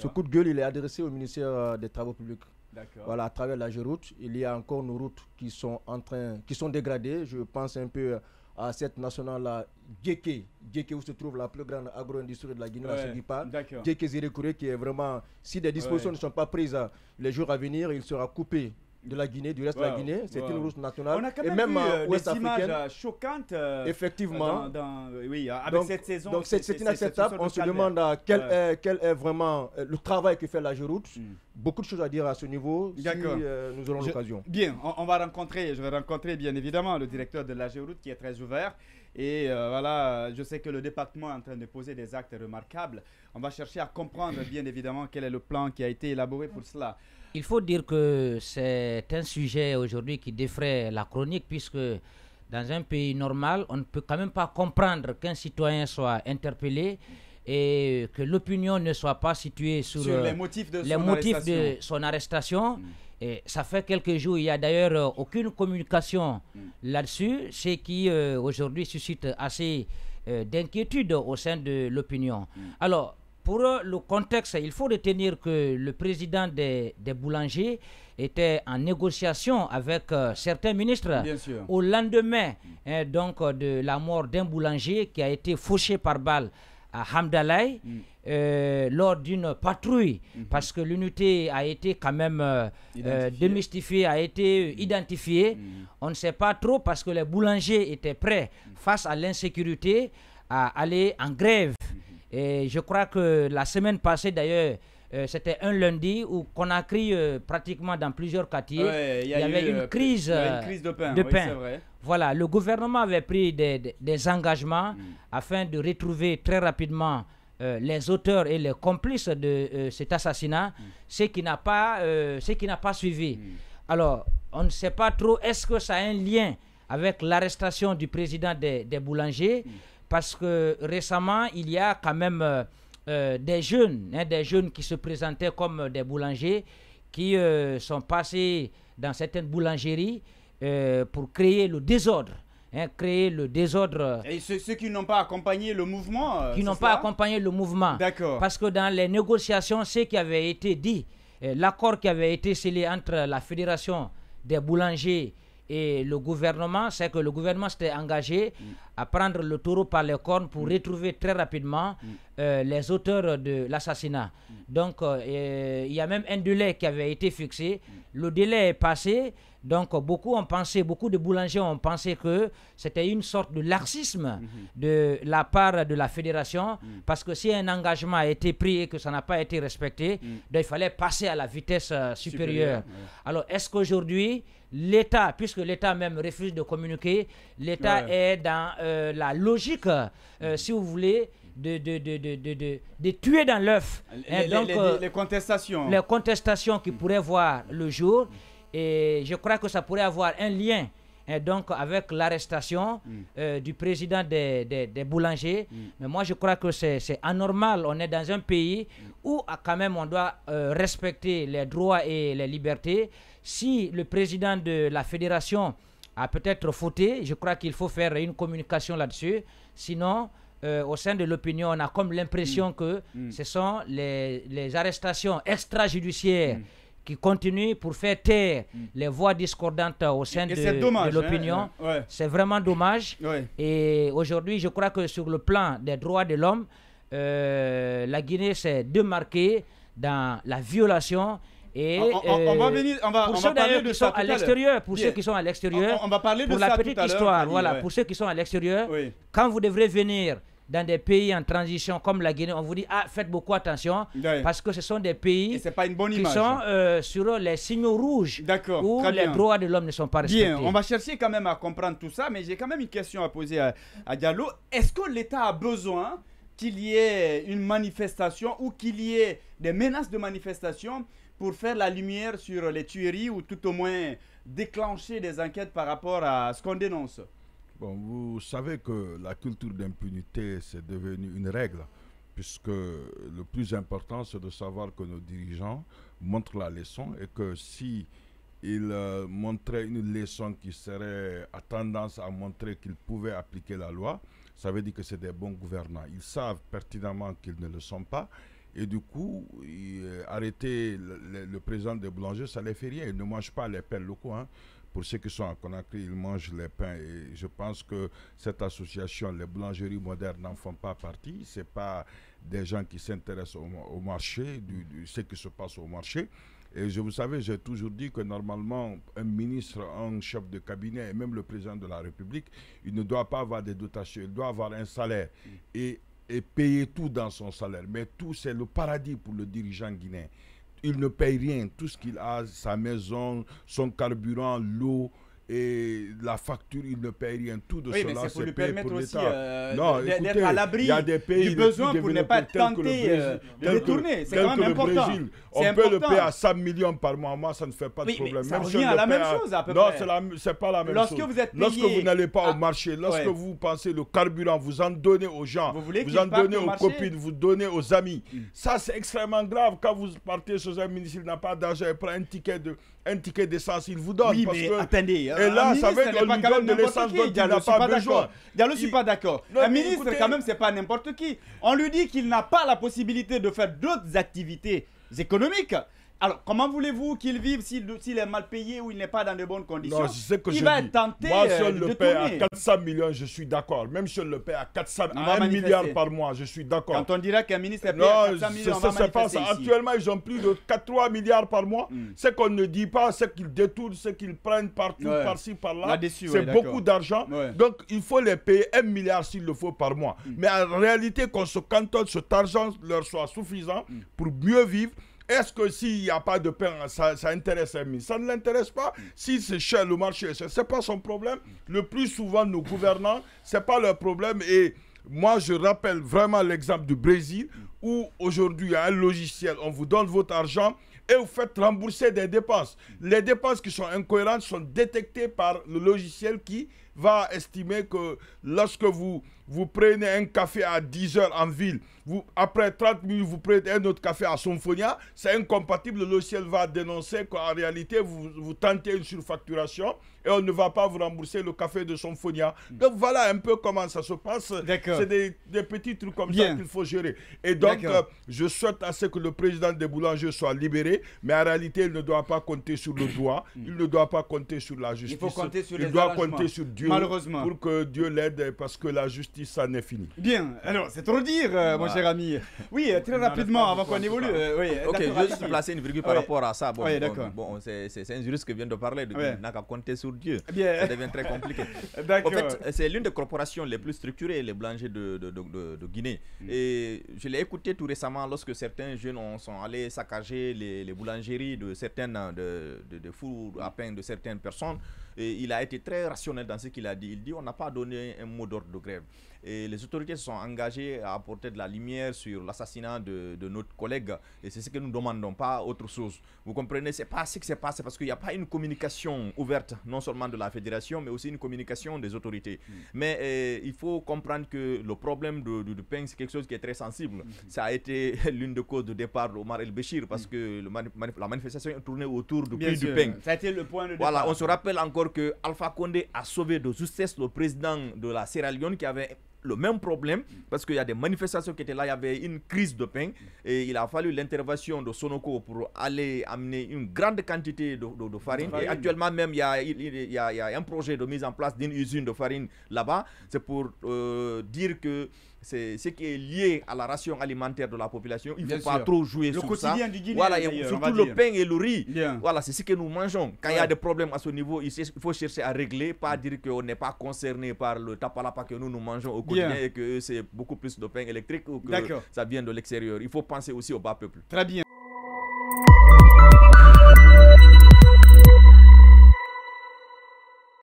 Ce coup de gueule, il est adressé au ministère euh, des Travaux publics. Voilà, à travers la Géroute, il y a encore nos routes qui sont en train, qui sont dégradées. Je pense un peu euh, à cette nationale-là, Djeke, où se trouve la plus grande agro-industrie de la Guinée, ouais, Djeke Zirekure, qui est vraiment, si des dispositions ne sont pas prises euh, les jours à venir, il sera coupé de la Guinée, du reste de la Guinée. C'est une route nationale. On a quand même, et même euh, euh, des images euh, choquantes. Effectivement. oui, avec cette saison. Donc c'est inacceptable. On se demande quel, est, quel, est, vraiment le travail que fait la Géroute. Hmm. Beaucoup de choses à dire à ce niveau. Si nous aurons l'occasion. Bien, on, va rencontrer, je vais rencontrer bien évidemment le directeur de la Géroute qui est très ouvert. Et voilà, je sais que le département est en train de poser des actes remarquables. On va chercher à comprendre bien évidemment quel est le plan qui a été élaboré pour cela. Il faut dire que c'est un sujet aujourd'hui qui défraie la chronique puisque dans un pays normal, on ne peut quand même pas comprendre qu'un citoyen soit interpellé et que l'opinion ne soit pas située sur, les euh, motifs de, son, arrestation. Mm. Et ça fait quelques jours, il n'y a d'ailleurs euh, aucune communication mm. là-dessus, ce qui euh, aujourd'hui suscite assez d'inquiétude au sein de l'opinion. Mm. Alors, pour euh, le contexte, il faut retenir que le président des, boulangers était en négociation avec euh, certains ministres au lendemain hein, donc, euh, de la mort d'un boulanger qui a été fauché par balle à Hamdalaï mm. lors d'une patrouille mm-hmm. parce que l'unité a été quand même démystifiée, a été mm-hmm. identifiée. Mm-hmm. On ne sait pas trop parce que les boulangers étaient prêts mm. face à l'insécurité à aller en grève. Mm. Et je crois que la semaine passée, d'ailleurs, euh, c'était un lundi où a crié euh, pratiquement dans plusieurs quartiers, il y, avait une, euh, crise, de pain. Voilà, le gouvernement avait pris des, engagements mm. afin de retrouver très rapidement les auteurs et les complices de cet assassinat, mm. ce qui n'a pas, pas suivi. Mm. Alors, on ne sait pas trop, est-ce que ça a un lien avec l'arrestation du président des, des boulangers parce que récemment, il y a quand même euh, euh, des jeunes, hein, des jeunes qui se présentaient comme euh, des boulangers, qui sont passés dans certaines boulangeries pour créer le désordre. Hein, créer le désordre. Et ceux, ceux qui n'ont pas accompagné le mouvement Qui n'ont pas accompagné le mouvement. D'accord. Parce que dans les négociations, ce qui avait été dit, l'accord qui avait été scellé entre la Fédération des boulangers et le gouvernement, c'est que le gouvernement s'était engagé à prendre le taureau par les cornes pour mm. retrouver très rapidement mm. euh, les auteurs de l'assassinat. Mm. Donc, euh, il y a même un délai qui avait été fixé. Le délai est passé. Donc beaucoup ont pensé, beaucoup de boulangers ont pensé que c'était une sorte de laxisme mhm. de la part de la fédération, mhm. parce que si un engagement a été pris et que ça n'a pas été respecté, mhm. il fallait passer à la vitesse euh, supérieure. Alors est-ce qu'aujourd'hui, l'État, puisque l'État même refuse de communiquer, l'État est dans euh, la logique, euh, si vous voulez, de, de, de, de, tuer dans l'œuf. Hein, les, contestations. Les contestations qui pourraient voir le jour. Et je crois que ça pourrait avoir un lien hein, donc avec l'arrestation mm. euh, du président des, boulangers. Mm. Mais moi, je crois que c'est anormal. On est dans un pays où ah, quand même on doit euh, respecter les droits et les libertés. Si le président de la fédération a peut-être fauté, je crois qu'il faut faire une communication là-dessus. Sinon, euh, au sein de l'opinion, on a comme l'impression mm. que ce sont les, les arrestations extrajudiciaires qui continue pour faire taire mm. les voix discordantes au sein de, l'opinion. Hein. C'est vraiment dommage. Et aujourd'hui, je crois que sur le plan des droits de l'homme, euh, la Guinée s'est démarquée dans la violation et on, euh, va pour ceux parler de qui ça à l'extérieur, pour ceux qui sont à l'extérieur, on, va parler de la petite histoire, voilà, pour ceux qui sont à l'extérieur, quand vous devrez venir dans des pays en transition comme la Guinée, on vous dit ah, faites beaucoup attention parce que ce sont des pays qui sont euh, sur les signaux rouges où les droits de l'homme ne sont pas respectés. Bien, on va chercher quand même à comprendre tout ça, mais j'ai quand même une question à poser à, à Diallo. Est-ce que l'État a besoin qu'il y ait une manifestation ou qu'il y ait des menaces de manifestation pour faire la lumière sur les tueries ou tout au moins déclencher des enquêtes par rapport à ce qu'on dénonce Bon, vous savez que la culture d'impunité, c'est devenu une règle, puisque le plus important, c'est de savoir que nos dirigeants montrent la leçon et que si ils euh, montraient une leçon qui serait à tendance à montrer qu'ils pouvaient appliquer la loi, ça veut dire que c'est des bons gouvernants. Ils savent pertinemment qu'ils ne le sont pas. Et du coup, euh, arrêter le, président des boulangers, ça ne les fait rien. Ils ne mangent pas les pelles locaux. Pour ceux qui sont à Conakry, ils mangent les pains. Et je pense que cette association, les boulangeries modernes, n'en font pas partie. Ce pas des gens qui s'intéressent au, marché, du, ce qui se passe au marché. Et je vous savez, j'ai toujours dit que normalement, un ministre, un chef de cabinet et même le président de la République, il ne doit pas avoir des dotations, il doit avoir un salaire mm. et payer tout dans son salaire. Mais tout, c'est le paradis pour le dirigeant guinéen il ne paye rien. Tout ce qu'il a, sa maison, son carburant, l'eau, et la facture, il ne paye rien. Tout de oui, cela, c'est pour lui permettre aussi euh, d'être à l'abri du besoin pour ne pas tenter euh, de retourner. C'est quand même important. Brésil, on peut le payer à 5 millions par mois, moi, ça ne fait pas de problème. ça revient à la même chose, à peu près. Non, c'est pas la même chose. lorsque vous n'allez pas au marché, lorsque vous pensez le carburant, vous en donnez aux gens, vous, en donnez aux copines, vous donnez aux amis. Mm. Ça, c'est extrêmement grave. Quand vous partez chez un ministre, il n'a pas d'argent, il prend un ticket d'essence, il vous donne. Oui, mais attendez, hein. Et là, ça veut dire lui donne de l'essence dont il n'a pas besoin. Diallo, je suis pas d'accord. Un ministre, quand même, c'est pas n'importe qui. On lui dit qu'il n'a pas la possibilité de faire d'autres activités économiques. Alors, comment voulez-vous qu'il vive s'il est mal payé ou il n'est pas dans de bonnes conditions non, ce que Il je va tenter Moi, si on euh, le paie à 400 millions, je suis d'accord. Même si on le paie à 400 1 milliard par mois, je suis d'accord. Quand on dirait qu'un ministre est payé à 400 millions, on pas ça. Actuellement, ils ont plus de 4, 3 milliards par mois. C'est hmm. Ce qu'on ne dit pas, c'est qu'ils détournent, ce qu'ils prennent partout, par-ci, par-là. c'est beaucoup d'argent. Donc, il faut les payer 1 milliard s'il le faut par mois. Hmm. Mais en réalité, qu'on se cantonne, cet argent leur soit suffisant hmm. pour mieux vivre est-ce que s'il n'y a pas de pain, ça, intéresse un ministre Ça ne l'intéresse pas. Si c'est cher, le marché ce n'est pas son problème. Le plus souvent, nos gouvernants, ce n'est pas leur problème. Et moi, je rappelle vraiment l'exemple du Brésil, où aujourd'hui, il y a un logiciel, on vous donne votre argent et vous faites rembourser des dépenses. Les dépenses qui sont incohérentes sont détectées par le logiciel qui va estimer que lorsque vous, vous prenez un café à 10 heures en ville, vous, après 30 minutes, vous prenez un autre café à Sonfonia, c'est incompatible. Le logiciel va dénoncer qu'en réalité, vous, vous, tentez une surfacturation et on ne va pas vous rembourser le café de Sonfonia. Donc voilà un peu comment ça se passe. C'est des, petits trucs comme ça qu'il faut gérer. Et donc, euh, je souhaite à ce que le président des boulangers soit libéré, mais en réalité, il ne doit pas compter sur le droit, hmm. il ne doit pas compter sur la justice. Il, faut compter sur il doit compter sur Malheureusement. Pour que Dieu l'aide parce que la justice, ça n'est fini. Bien, alors c'est trop dire, euh, mon ah. cher ami. Oui, euh, très rapidement, avant qu'on évolue. Euh, ok, je vais juste placer une virgule par rapport à ça. Bon, bon, c'est un juriste qui vient de parler, de n'a qu'à compter sur Dieu. Eh ça devient très compliqué. en fait, c'est l'une des corporations les plus structurées, les boulangers de, de, de, Guinée. Mm. Et je l'ai écouté tout récemment lorsque certains jeunes ont, sont allés saccager les, boulangeries de certaines, de, de, fous à peine de certaines personnes il a été très rationnel dans ce qu'il a dit. Il dit on n'a pas donné un mot d'ordre de grève. Et les autorités se sont engagées à apporter de la lumière sur l'assassinat de, de, notre collègue. Et c'est ce que nous demandons, pas autre chose. Vous comprenez, c'est pas ce qui s'est passé parce qu'il n'y a pas une communication ouverte, non seulement de la fédération, mais aussi une communication des autorités. Mm. Mais euh, il faut comprendre que le problème de, de, Peng, c'est quelque chose qui est très sensible. Mm-hmm. Ça a été l'une des causes de départ d'Omar El-Béchir parce mm. que la manifestation tournait autour du pays du Peng. Ça a été le point de départ. Voilà, on se rappelle encore que Alpha Condé a sauvé de justesse le président de la Sierra Leone qui avait le même problème parce qu'il y a des manifestations qui étaient là, il y avait une crise de pain et il a fallu l'intervention de Sonoko pour aller amener une grande quantité de, farine. Et actuellement même, il y, a, un projet de mise en place d'une usine de farine là-bas. C'est pour euh, dire que c'est ce qui est lié à la ration alimentaire de la population. Il ne faut pas trop jouer le sur ça. Du Guinée, voilà, surtout le pain et le riz. Voilà, c'est ce que nous mangeons. Quand il y a des problèmes à ce niveau, il faut chercher à régler, pas dire qu'on n'est pas concerné par le tapalapa que nous nous mangeons au quotidien et que c'est beaucoup plus de pain électrique ou que ça vient de l'extérieur. Il faut penser aussi au bas peuple. Très bien.